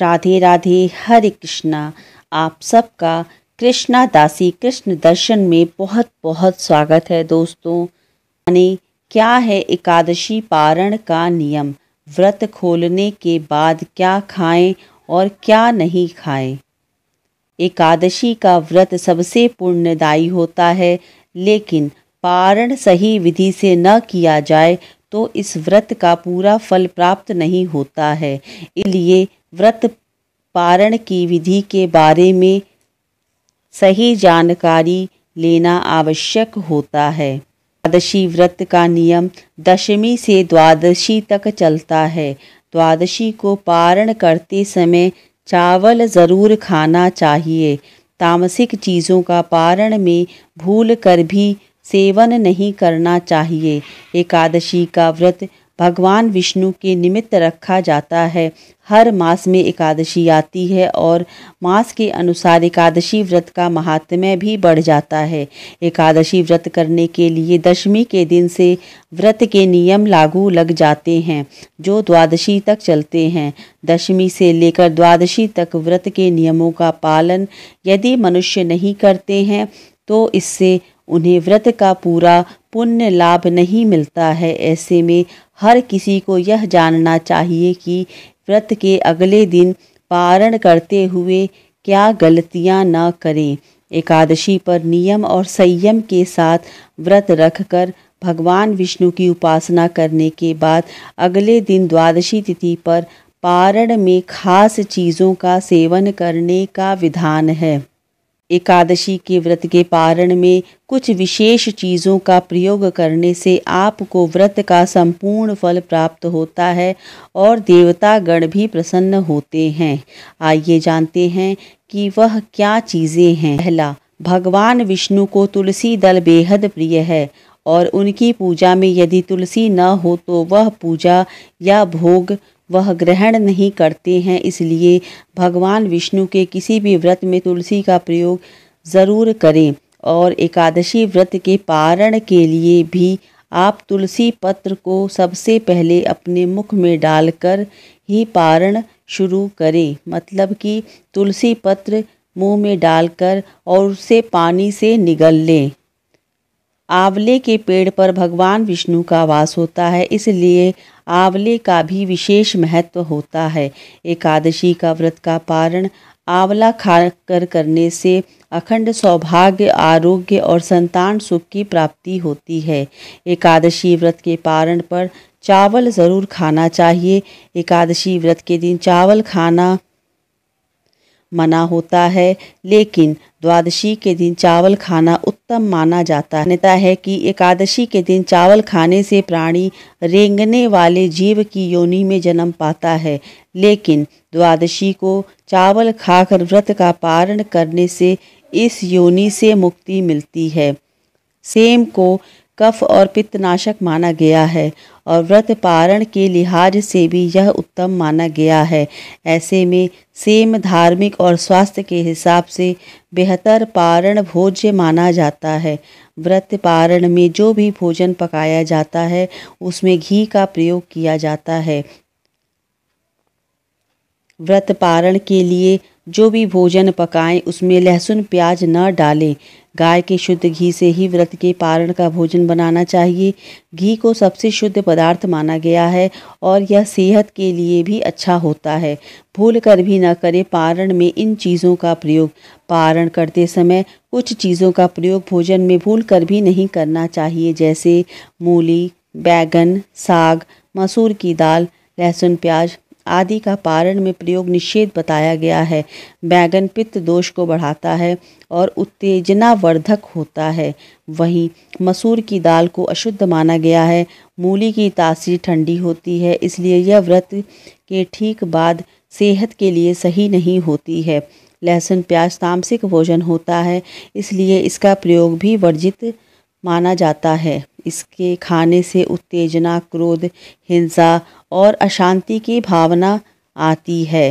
राधे राधे हरे कृष्णा आप सबका कृष्णा दासी कृष्ण दर्शन में बहुत बहुत स्वागत है दोस्तों यानी क्या है एकादशी पारण का नियम व्रत खोलने के बाद क्या खाएं और क्या नहीं खाएं एकादशी का व्रत सबसे पुण्यदायी होता है लेकिन पारण सही विधि से न किया जाए तो इस व्रत का पूरा फल प्राप्त नहीं होता है इसलिए व्रत पारण की विधि के बारे में सही जानकारी लेना आवश्यक होता है द्वादशी व्रत का नियम दशमी से द्वादशी तक चलता है द्वादशी को पारण करते समय चावल ज़रूर खाना चाहिए तामसिक चीज़ों का पारण में भूल कर भी सेवन नहीं करना चाहिए एकादशी का व्रत भगवान विष्णु के निमित्त रखा जाता है हर मास में एकादशी आती है और मास के अनुसार एकादशी व्रत का महात्म्य भी बढ़ जाता है एकादशी व्रत करने के लिए दशमी के दिन से व्रत के नियम लागू लग जाते हैं जो द्वादशी तक चलते हैं दशमी से लेकर द्वादशी तक व्रत के नियमों का पालन यदि मनुष्य नहीं करते हैं तो इससे उन्हें व्रत का पूरा पुण्य लाभ नहीं मिलता है ऐसे में हर किसी को यह जानना चाहिए कि व्रत के अगले दिन पारण करते हुए क्या गलतियां न करें एकादशी पर नियम और संयम के साथ व्रत रखकर भगवान विष्णु की उपासना करने के बाद अगले दिन द्वादशी तिथि पर पारण में खास चीज़ों का सेवन करने का विधान है एकादशी के व्रत के पारण में कुछ विशेष चीज़ों का प्रयोग करने से आपको व्रत का संपूर्ण फल प्राप्त होता है और देवता गण भी प्रसन्न होते हैं आइए जानते हैं कि वह क्या चीज़ें हैं पहला भगवान विष्णु को तुलसी दल बेहद प्रिय है और उनकी पूजा में यदि तुलसी न हो तो वह पूजा या भोग वह ग्रहण नहीं करते हैं इसलिए भगवान विष्णु के किसी भी व्रत में तुलसी का प्रयोग ज़रूर करें और एकादशी व्रत के पारण के लिए भी आप तुलसी पत्र को सबसे पहले अपने मुख में डालकर ही पारण शुरू करें मतलब कि तुलसी पत्र मुंह में डालकर और उसे पानी से निगल लें आंवले के पेड़ पर भगवान विष्णु का वास होता है इसलिए आंवले का भी विशेष महत्व होता है एकादशी का व्रत का पारण आंवला खाकर करने से अखंड सौभाग्य आरोग्य और संतान सुख की प्राप्ति होती है एकादशी व्रत के पारण पर चावल ज़रूर खाना चाहिए एकादशी व्रत के दिन चावल खाना मना होता है लेकिन द्वादशी के दिन चावल खाना उत्तम माना जाता नेता है कि एकादशी के दिन चावल खाने से प्राणी रेंगने वाले जीव की योनि में जन्म पाता है लेकिन द्वादशी को चावल खाकर व्रत का पारण करने से इस योनि से मुक्ति मिलती है सेम को कफ और पित्तनाशक माना गया है और व्रत पारण के लिहाज से भी यह उत्तम माना गया है ऐसे में सेम धार्मिक और स्वास्थ्य के हिसाब से बेहतर पारण भोज्य माना जाता है व्रत पारण में जो भी भोजन पकाया जाता है उसमें घी का प्रयोग किया जाता है व्रत पारण के लिए जो भी भोजन पकाएं उसमें लहसुन प्याज न डालें गाय के शुद्ध घी से ही व्रत के पारण का भोजन बनाना चाहिए घी को सबसे शुद्ध पदार्थ माना गया है और यह सेहत के लिए भी अच्छा होता है भूल कर भी न करें पारण में इन चीज़ों का प्रयोग पारण करते समय कुछ चीज़ों का प्रयोग भोजन में भूल कर भी नहीं करना चाहिए जैसे मूली बैगन साग मसूर की दाल लहसुन प्याज आदि का पारण में प्रयोग निषेध बताया गया है बैगन पित्त दोष को बढ़ाता है और उत्तेजनावर्धक होता है वहीं मसूर की दाल को अशुद्ध माना गया है मूली की तासीर ठंडी होती है इसलिए यह व्रत के ठीक बाद सेहत के लिए सही नहीं होती है लहसुन प्याज तामसिक भोजन होता है इसलिए इसका प्रयोग भी वर्जित माना जाता है इसके खाने से उत्तेजना क्रोध हिंसा और अशांति की भावना आती है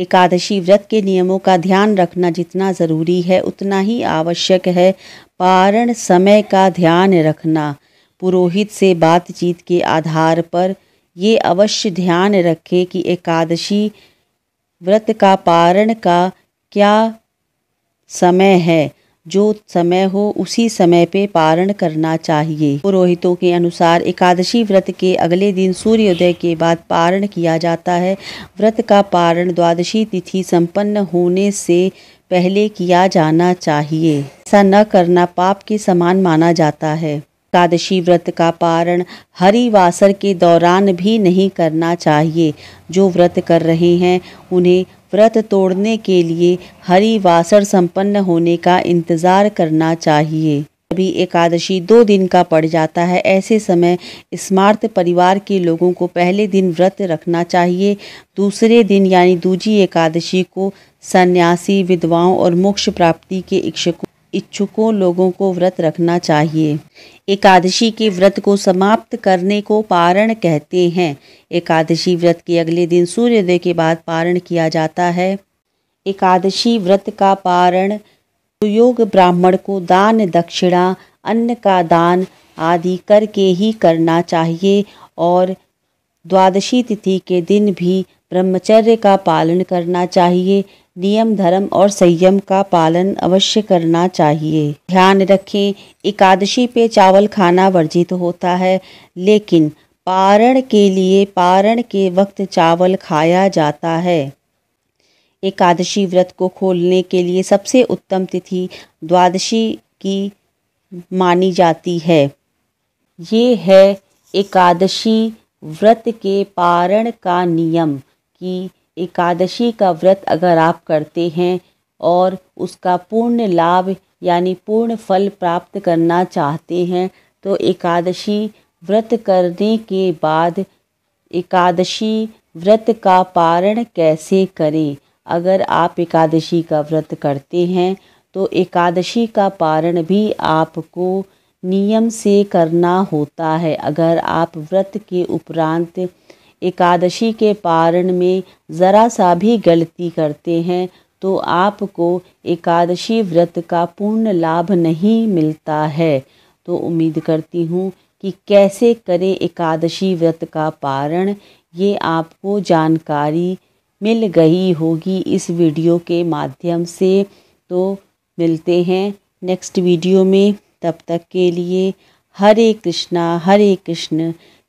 एकादशी व्रत के नियमों का ध्यान रखना जितना ज़रूरी है उतना ही आवश्यक है पारण समय का ध्यान रखना पुरोहित से बातचीत के आधार पर ये अवश्य ध्यान रखें कि एकादशी व्रत का पारण का क्या समय है जो समय हो उसी समय पे पारण करना चाहिए पुरोहितों के अनुसार एकादशी व्रत के अगले दिन सूर्योदय के बाद पारण किया जाता है व्रत का पारण द्वादशी तिथि संपन्न होने से पहले किया जाना चाहिए ऐसा न करना पाप के समान माना जाता है एकादशी व्रत का पारण हरिवासर के दौरान भी नहीं करना चाहिए जो व्रत कर रहे हैं उन्हें व्रत तोड़ने के लिए वासर संपन्न होने का इंतज़ार करना चाहिए कभी एकादशी दो दिन का पड़ जाता है ऐसे समय स्मार्थ परिवार के लोगों को पहले दिन व्रत रखना चाहिए दूसरे दिन यानी दूजी एकादशी को सन्यासी विधवाओं और मोक्ष प्राप्ति के इच्छुकों इच्छुकों लोगों को व्रत रखना चाहिए एकादशी के व्रत को समाप्त करने को पारण कहते हैं एकादशी व्रत के अगले दिन सूर्योदय के बाद पारण किया जाता है एकादशी व्रत का पारण सुयोग ब्राह्मण को दान दक्षिणा अन्न का दान आदि करके ही करना चाहिए और द्वादशी तिथि के दिन भी ब्रह्मचर्य का पालन करना चाहिए नियम धर्म और संयम का पालन अवश्य करना चाहिए ध्यान रखें एकादशी पे चावल खाना वर्जित होता है लेकिन पारण के लिए पारण के वक्त चावल खाया जाता है एकादशी व्रत को खोलने के लिए सबसे उत्तम तिथि द्वादशी की मानी जाती है ये है एकादशी व्रत के पारण का नियम कि एकादशी का व्रत अगर आप करते हैं और उसका पूर्ण लाभ यानी पूर्ण फल प्राप्त करना चाहते हैं तो एकादशी व्रत करने के बाद एकादशी व्रत का पारण कैसे करें अगर आप एकादशी का व्रत करते हैं तो एकादशी का पारण भी आपको नियम से करना होता है अगर आप व्रत के उपरांत एकादशी के पारण में ज़रा सा भी गलती करते हैं तो आपको एकादशी व्रत का पूर्ण लाभ नहीं मिलता है तो उम्मीद करती हूँ कि कैसे करें एकादशी व्रत का पारण ये आपको जानकारी मिल गई होगी इस वीडियो के माध्यम से तो मिलते हैं नेक्स्ट वीडियो में तब तक के लिए हरे कृष्णा हरे कृष्ण